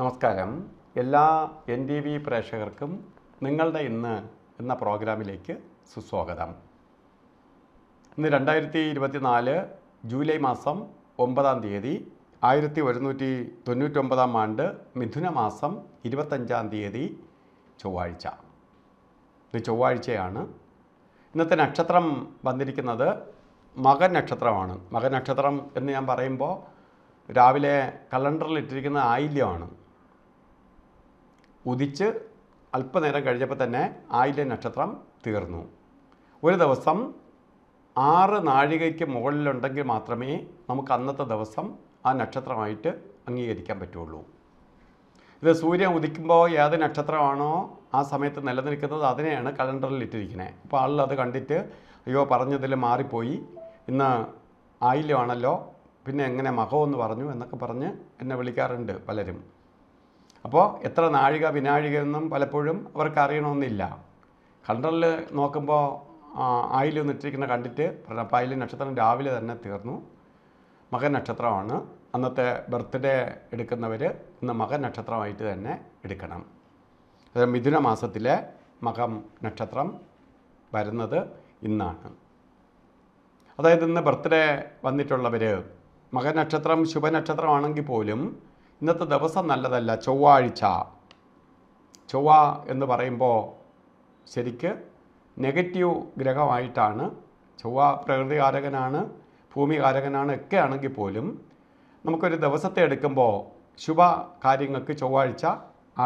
നമസ്കാരം എല്ലാ N T V പ്രേക്ഷകർക്കും നിങ്ങളുടെ ഇന്ന് എന്ന പ്രോഗ്രാമിലേക്ക് സുസ്വാഗതം ഇന്ന് രണ്ടായിരത്തി ഇരുപത്തിനാല് ജൂലൈ മാസം ഒമ്പതാം തീയതി ആയിരത്തി ഒരുന്നൂറ്റി തൊണ്ണൂറ്റൊമ്പതാം ആണ്ട് മിഥുന മാസം ഇരുപത്തഞ്ചാം തീയതി ചൊവ്വാഴ്ച ഇത് ചൊവ്വാഴ്ചയാണ് ഇന്നത്തെ നക്ഷത്രം വന്നിരിക്കുന്നത് മകൻ നക്ഷത്രമാണ് മകൻ നക്ഷത്രം എന്ന് ഞാൻ പറയുമ്പോൾ രാവിലെ കലണ്ടറിൽ ഇട്ടിരിക്കുന്ന ആയില്യമാണ് ഉദിച്ച് അല്പനേരം കഴിഞ്ഞപ്പോൾ തന്നെ ആയില്യ നക്ഷത്രം തീർന്നു ഒരു ദിവസം ആറ് നാഴികയ്ക്ക് മുകളിലുണ്ടെങ്കിൽ മാത്രമേ നമുക്ക് അന്നത്തെ ദിവസം ആ നക്ഷത്രമായിട്ട് അംഗീകരിക്കാൻ പറ്റുള്ളൂ ഇത് സൂര്യൻ ഉദിക്കുമ്പോൾ ഏത് നക്ഷത്രമാണോ ആ സമയത്ത് നിലനിൽക്കുന്നത് അതിനെയാണ് കലണ്ടറിൽ ഇട്ടിരിക്കുന്നത് അപ്പോൾ ആളിൽ അത് കണ്ടിട്ട് അയ്യോ പറഞ്ഞതിൽ മാറിപ്പോയി ഇന്ന് ആയില്യമാണല്ലോ പിന്നെ എങ്ങനെ മഹോ എന്ന് പറഞ്ഞു എന്നൊക്കെ പറഞ്ഞ് എന്നെ വിളിക്കാറുണ്ട് പലരും അപ്പോൾ എത്ര നാഴിക വിനാഴികയെന്നും പലപ്പോഴും അവർക്ക് അറിയണമെന്നില്ല കണ്ടറിൽ നോക്കുമ്പോൾ ആയിൽ നിട്ടിരിക്കുന്ന കണ്ടിട്ട് അപ്പോൾ ആയിൽ നക്ഷത്രം രാവിലെ തന്നെ തീർന്നു മകൻ നക്ഷത്രമാണ് അന്നത്തെ ബർത്ത്ഡേ എടുക്കുന്നവർ ഇന്ന് മകൻ നക്ഷത്രമായിട്ട് തന്നെ എടുക്കണം അതായത് മിഥുന മാസത്തിലെ മകം നക്ഷത്രം വരുന്നത് ഇന്നാണ് അതായത് ഇന്ന് ബർത്ത്ഡേ വന്നിട്ടുള്ളവർ മകൻ നക്ഷത്രം ശുഭനക്ഷത്രമാണെങ്കിൽ പോലും ഇന്നത്തെ ദിവസം നല്ലതല്ല ചൊവ്വാഴ്ച ചൊവ്വ എന്ന് പറയുമ്പോൾ ശരിക്ക് നെഗറ്റീവ് ഗ്രഹമായിട്ടാണ് ചൊവ്വ പ്രകൃതികാരകനാണ് ഭൂമികാരകനാണ് ഒക്കെ ആണെങ്കിൽ പോലും നമുക്കൊരു ദിവസത്തെ എടുക്കുമ്പോൾ ശുഭ കാര്യങ്ങൾക്ക് ചൊവ്വാഴ്ച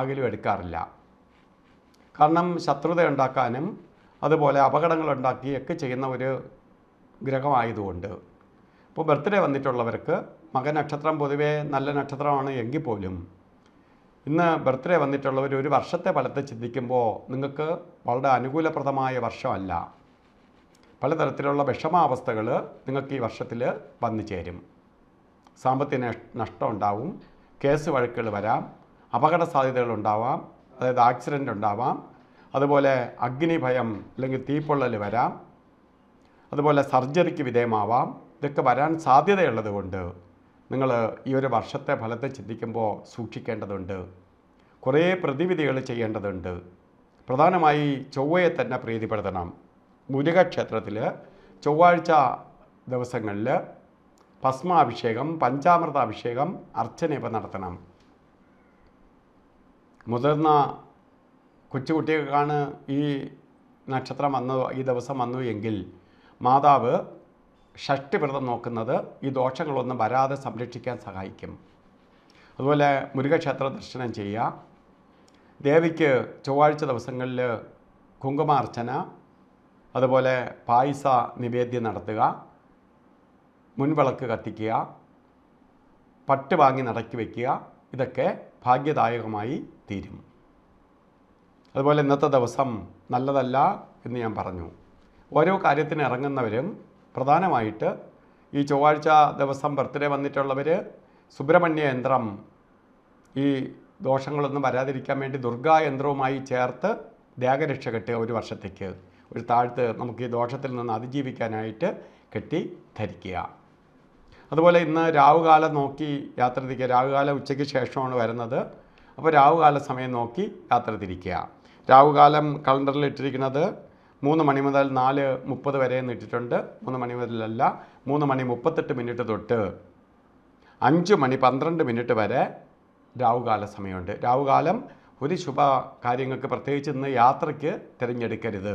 ആകിലും എടുക്കാറില്ല കാരണം ശത്രുത ഉണ്ടാക്കാനും അതുപോലെ അപകടങ്ങൾ ഉണ്ടാക്കിയൊക്കെ ചെയ്യുന്ന ഒരു ഗ്രഹമായതുകൊണ്ട് ഇപ്പോൾ ബർത്ത്ഡേ വന്നിട്ടുള്ളവർക്ക് മകനക്ഷത്രം പൊതുവേ നല്ല നക്ഷത്രമാണ് എങ്കിൽ പോലും ഇന്ന് ബർത്ത്ഡേ വന്നിട്ടുള്ളവർ ഒരു വർഷത്തെ ഫലത്തെ ചിന്തിക്കുമ്പോൾ നിങ്ങൾക്ക് വളരെ അനുകൂലപ്രദമായ വർഷമല്ല പലതരത്തിലുള്ള വിഷമാവസ്ഥകൾ നിങ്ങൾക്ക് ഈ വർഷത്തിൽ വന്നു ചേരും സാമ്പത്തിക നഷ്ടം ഉണ്ടാവും കേസ് വഴക്കുകൾ വരാം അപകട സാധ്യതകൾ ഉണ്ടാവാം അതായത് ആക്സിഡൻ്റ് ഉണ്ടാവാം അതുപോലെ അഗ്നിഭയം അല്ലെങ്കിൽ തീപ്പൊള്ളൽ വരാം അതുപോലെ സർജറിക്ക് വിധേയമാവാം ഇതൊക്കെ വരാൻ സാധ്യതയുള്ളത് കൊണ്ട് നിങ്ങൾ ഈ ഒരു വർഷത്തെ ഫലത്തെ ചിന്തിക്കുമ്പോൾ സൂക്ഷിക്കേണ്ടതുണ്ട് കുറേ പ്രതിവിധികൾ ചെയ്യേണ്ടതുണ്ട് പ്രധാനമായി ചൊവ്വയെ തന്നെ പ്രീതിപ്പെടുത്തണം മുരുകക്ഷേത്രത്തിൽ ചൊവ്വാഴ്ച ദിവസങ്ങളിൽ ഭസ്മാഭിഷേകം പഞ്ചാമൃതാഭിഷേകം അർച്ചന ഇപ്പം നടത്തണം മുതിർന്ന കൊച്ചുകുട്ടികൾക്കാണ് ഈ നക്ഷത്രം വന്നു ഈ ദിവസം വന്നു എങ്കിൽ മാതാവ് ഷഷ്ടിവ്രതം നോക്കുന്നത് ഈ ദോഷങ്ങളൊന്നും വരാതെ സംരക്ഷിക്കാൻ സഹായിക്കും അതുപോലെ മുരുകക്ഷേത്ര ദർശനം ചെയ്യുക ദേവിക്ക് ചൊവ്വാഴ്ച ദിവസങ്ങളിൽ കുങ്കുമാർച്ചന അതുപോലെ പായസ നിവേദ്യം നടത്തുക മുൻവിളക്ക് കത്തിക്കുക പട്ട് വാങ്ങി നടക്കി വയ്ക്കുക ഇതൊക്കെ ഭാഗ്യദായകമായി തീരും അതുപോലെ ഇന്നത്തെ ദിവസം നല്ലതല്ല എന്ന് ഞാൻ പറഞ്ഞു ഓരോ കാര്യത്തിന് ഇറങ്ങുന്നവരും പ്രധാനമായിട്ട് ഈ ചൊവ്വാഴ്ച ദിവസം ബർത്ത്ഡേ വന്നിട്ടുള്ളവർ സുബ്രഹ്മണ്യ യന്ത്രം ഈ ദോഷങ്ങളൊന്നും വരാതിരിക്കാൻ വേണ്ടി ദുർഗാ യന്ത്രവുമായി ചേർത്ത് ദേഹരക്ഷ കെട്ടുക ഒരു വർഷത്തേക്ക് ഒരു താഴ്ത്ത് നമുക്ക് ഈ ദോഷത്തിൽ നിന്ന് അതിജീവിക്കാനായിട്ട് കെട്ടി ധരിക്കുക അതുപോലെ ഇന്ന് രാവുകാലം നോക്കി യാത്ര തിരിക്കുക രാവുകാലം ഉച്ചയ്ക്ക് ശേഷമാണ് വരുന്നത് അപ്പോൾ രാവുകാല സമയം നോക്കി യാത്ര തിരിക്കുക രാവുകാലം കലണ്ടറിൽ ഇട്ടിരിക്കുന്നത് മൂന്ന് മണി മുതൽ നാല് മുപ്പത് വരെ ഇട്ടിട്ടുണ്ട് മൂന്ന് മണി മുതലല്ല മൂന്ന് മണി മുപ്പത്തെട്ട് മിനിറ്റ് തൊട്ട് അഞ്ച് മണി പന്ത്രണ്ട് മിനിറ്റ് വരെ രാവുകാല സമയമുണ്ട് രാവുകാലം ഒരു ശുഭ കാര്യങ്ങൾക്ക് പ്രത്യേകിച്ച് ഇന്ന് യാത്രയ്ക്ക് തിരഞ്ഞെടുക്കരുത്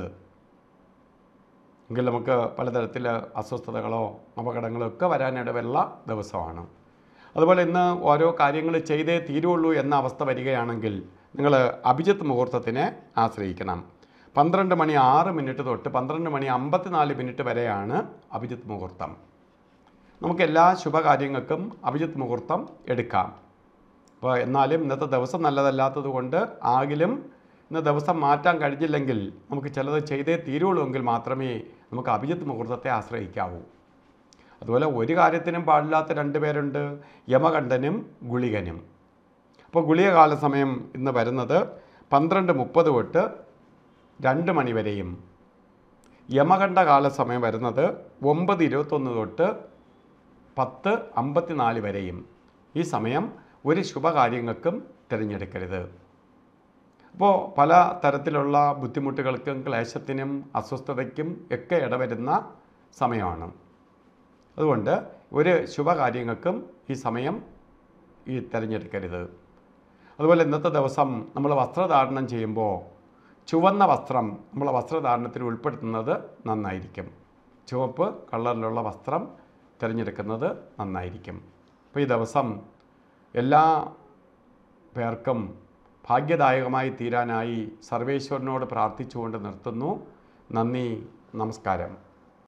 എങ്കിൽ നമുക്ക് പലതരത്തിൽ അസ്വസ്ഥതകളോ അപകടങ്ങളോ ഒക്കെ വരാനിടവെള്ള ദിവസമാണ് അതുപോലെ ഇന്ന് ഓരോ കാര്യങ്ങൾ ചെയ്തേ തീരുള്ളൂ എന്ന അവസ്ഥ വരികയാണെങ്കിൽ നിങ്ങൾ അഭിജിത്ത് മുഹൂർത്തത്തിനെ ആശ്രയിക്കണം പന്ത്രണ്ട് മണി ആറ് മിനിറ്റ് തൊട്ട് പന്ത്രണ്ട് മണി അമ്പത്തിനാല് മിനിറ്റ് വരെയാണ് അഭിജിത്ത് മുഹൂർത്തം നമുക്ക് എല്ലാ ശുഭകാര്യങ്ങൾക്കും അഭിജിത്ത് മുഹൂർത്തം എടുക്കാം അപ്പോൾ എന്നാലും ഇന്നത്തെ ദിവസം നല്ലതല്ലാത്തത് കൊണ്ട് ആകിലും ഇന്ന് ദിവസം മാറ്റാൻ കഴിഞ്ഞില്ലെങ്കിൽ നമുക്ക് ചിലത് ചെയ്തേ തീരുള്ളൂ എങ്കിൽ മാത്രമേ നമുക്ക് അഭിജിത്ത് മുഹൂർത്തത്തെ ആശ്രയിക്കാവൂ അതുപോലെ ഒരു കാര്യത്തിനും പാടില്ലാത്ത രണ്ട് പേരുണ്ട് യമകണ്ഠനും ഗുളികനും അപ്പോൾ ഗുളിക കാലസമയം ഇന്ന് വരുന്നത് പന്ത്രണ്ട് മുപ്പത് തൊട്ട് രണ്ട് മണിവരെയും യമകണ്ഠ കാലസമയം വരുന്നത് ഒമ്പത് ഇരുപത്തൊന്ന് തൊട്ട് പത്ത് അമ്പത്തിനാല് വരെയും ഈ സമയം ഒരു ശുഭകാര്യങ്ങൾക്കും തിരഞ്ഞെടുക്കരുത് അപ്പോൾ പല തരത്തിലുള്ള ബുദ്ധിമുട്ടുകൾക്കും ക്ലേശത്തിനും അസ്വസ്ഥതയ്ക്കും ഒക്കെ ഇടവരുന്ന സമയമാണ് അതുകൊണ്ട് ഒരു ശുഭകാര്യങ്ങൾക്കും ഈ സമയം ഈ തിരഞ്ഞെടുക്കരുത് അതുപോലെ ഇന്നത്തെ ദിവസം നമ്മൾ വസ്ത്രധാരണം ചെയ്യുമ്പോൾ ചുവന്ന വസ്ത്രം നമ്മളെ വസ്ത്രധാരണത്തിൽ ഉൾപ്പെടുത്തുന്നത് നന്നായിരിക്കും ചുവപ്പ് കളറിലുള്ള വസ്ത്രം തിരഞ്ഞെടുക്കുന്നത് നന്നായിരിക്കും അപ്പോൾ ഈ ദിവസം എല്ലാ പേർക്കും ഭാഗ്യദായകമായി തീരാനായി സർവേശ്വരനോട് പ്രാർത്ഥിച്ചുകൊണ്ട് നിർത്തുന്നു നന്ദി നമസ്കാരം